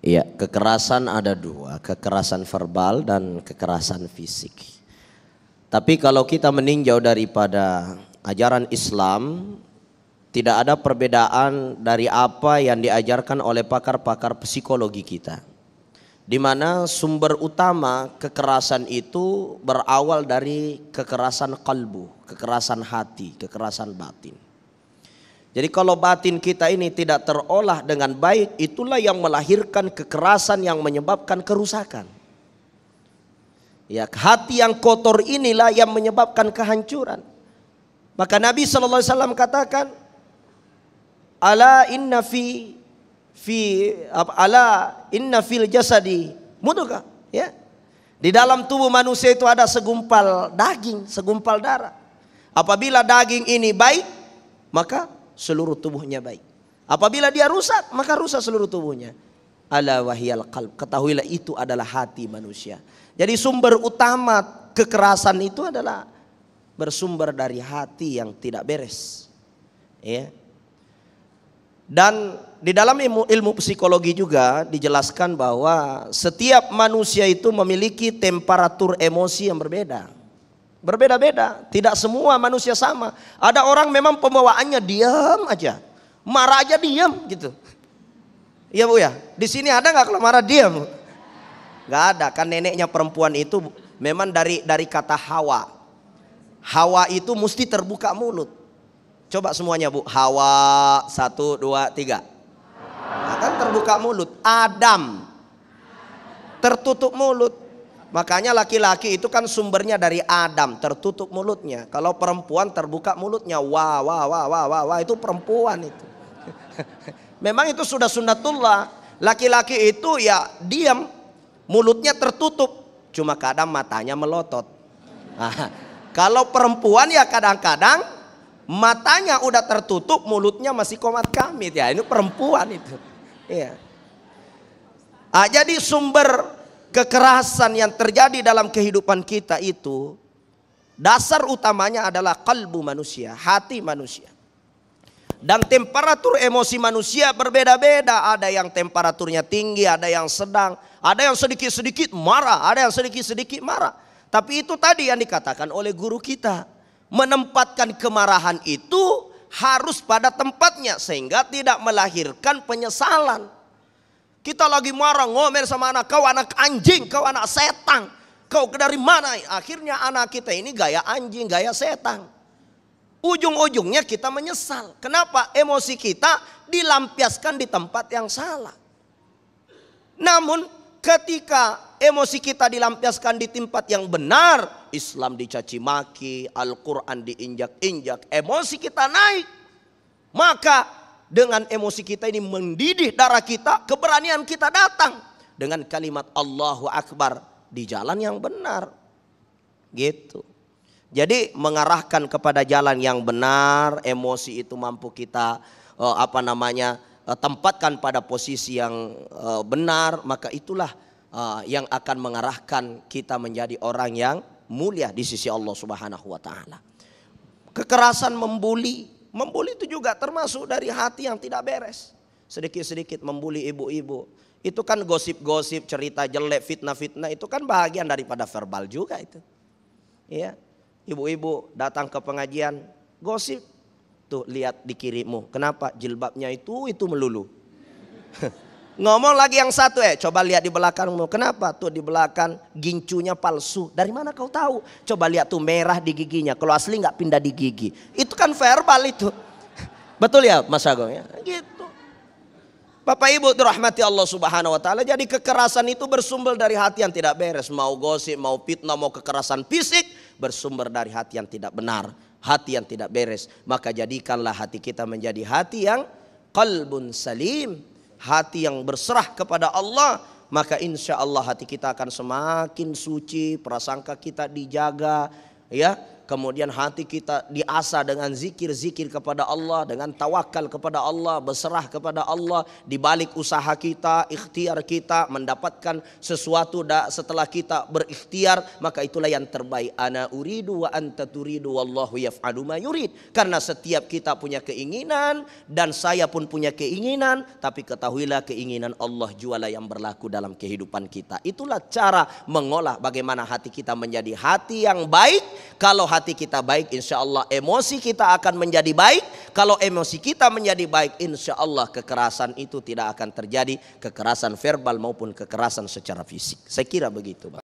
Iya, kekerasan ada dua, kekerasan verbal dan kekerasan fisik. Tapi kalau kita meninjau daripada ajaran Islam, tidak ada perbedaan dari apa yang diajarkan oleh pakar-pakar psikologi kita. Di mana sumber utama kekerasan itu berawal dari kekerasan kalbu, kekerasan hati, kekerasan batin. Jadi kalau batin kita ini tidak terolah dengan baik, itulah yang melahirkan kekerasan yang menyebabkan kerusakan. Ya, hati yang kotor inilah yang menyebabkan kehancuran. Maka Nabi sallallahu alaihi wasallam katakan, "Ala inna fi fi ala inna fil jasadi mudghah." Ya. Di dalam tubuh manusia itu ada segumpal daging, segumpal darah. Apabila daging ini baik, maka seluruh tubuhnya baik. Apabila dia rusak, maka rusak seluruh tubuhnya. Ala wahiyal qalb. Ketahuilah itu adalah hati manusia. Jadi sumber utama kekerasan itu adalah bersumber dari hati yang tidak beres. Ya. Dan di dalam ilmu, ilmu psikologi juga dijelaskan bahwa setiap manusia itu memiliki temperatur emosi yang berbeda. Berbeda-beda, tidak semua manusia sama. Ada orang memang pembawaannya diam aja, marah aja diam gitu. Iya bu ya, di sini ada nggak kalau marah diam? Gak ada, kan neneknya perempuan itu memang dari dari kata hawa. Hawa itu mesti terbuka mulut. Coba semuanya bu, hawa satu dua tiga. Nah, kan terbuka mulut. Adam tertutup mulut Makanya laki-laki itu kan sumbernya dari Adam, tertutup mulutnya. Kalau perempuan terbuka mulutnya, wah, wah, wah, wah, wah, wah itu perempuan itu. Memang itu sudah sunnatullah. Laki-laki itu ya diam, mulutnya tertutup. Cuma kadang matanya melotot. Nah, kalau perempuan ya kadang-kadang matanya udah tertutup, mulutnya masih komat kamit ya. Ini perempuan itu. Ya. Ah, jadi sumber kekerasan yang terjadi dalam kehidupan kita itu dasar utamanya adalah kalbu manusia, hati manusia. Dan temperatur emosi manusia berbeda-beda. Ada yang temperaturnya tinggi, ada yang sedang, ada yang sedikit-sedikit marah, ada yang sedikit-sedikit marah. Tapi itu tadi yang dikatakan oleh guru kita. Menempatkan kemarahan itu harus pada tempatnya sehingga tidak melahirkan penyesalan. Kita lagi marah ngomel sama anak kau anak anjing, kau anak setan. Kau dari mana? Akhirnya anak kita ini gaya anjing, gaya setan. Ujung-ujungnya kita menyesal. Kenapa? Emosi kita dilampiaskan di tempat yang salah. Namun ketika emosi kita dilampiaskan di tempat yang benar, Islam dicaci maki, Al-Qur'an diinjak-injak, emosi kita naik. Maka dengan emosi kita ini mendidih darah kita, keberanian kita datang dengan kalimat Allahu Akbar di jalan yang benar. Gitu. Jadi mengarahkan kepada jalan yang benar, emosi itu mampu kita eh, apa namanya eh, tempatkan pada posisi yang eh, benar, maka itulah yang akan mengarahkan kita menjadi orang yang mulia di sisi Allah Subhanahu wa taala. Kekerasan membuli Membuli itu juga termasuk dari hati yang tidak beres. Sedikit-sedikit membuli ibu-ibu. Itu kan gosip-gosip, cerita jelek, fitnah-fitnah itu kan bagian daripada verbal juga itu. Iya. Ibu-ibu datang ke pengajian, gosip tuh lihat di kirimu. Kenapa? Jilbabnya itu itu melulu. Ngomong lagi yang satu, eh coba lihat di belakangmu. Kenapa tuh di belakang gincunya palsu? Dari mana kau tahu? Coba lihat tuh merah di giginya. Kalau asli nggak pindah di gigi. Itu kan verbal itu. Betul ya Mas Agung ya? Gitu. Bapak Ibu dirahmati Allah Subhanahu wa taala. Jadi kekerasan itu bersumber dari hati yang tidak beres, mau gosip, mau fitnah, mau kekerasan fisik bersumber dari hati yang tidak benar, hati yang tidak beres. Maka jadikanlah hati kita menjadi hati yang qalbun salim, hati yang berserah kepada Allah, maka insya Allah hati kita akan semakin suci, prasangka kita dijaga, ya Kemudian hati kita diasah dengan zikir-zikir kepada Allah, dengan tawakal kepada Allah, berserah kepada Allah, di balik usaha kita, ikhtiar kita, mendapatkan sesuatu setelah kita berikhtiar, maka itulah yang terbaik. Ana uridu wa anta turidu wallahu yaf'alu ma yurid. Karena setiap kita punya keinginan dan saya pun punya keinginan, tapi ketahuilah keinginan Allah jualah yang berlaku dalam kehidupan kita. Itulah cara mengolah bagaimana hati kita menjadi hati yang baik. Kalau hati hati kita baik, insya Allah emosi kita akan menjadi baik. Kalau emosi kita menjadi baik, insya Allah kekerasan itu tidak akan terjadi, kekerasan verbal maupun kekerasan secara fisik. Saya kira begitu, Pak.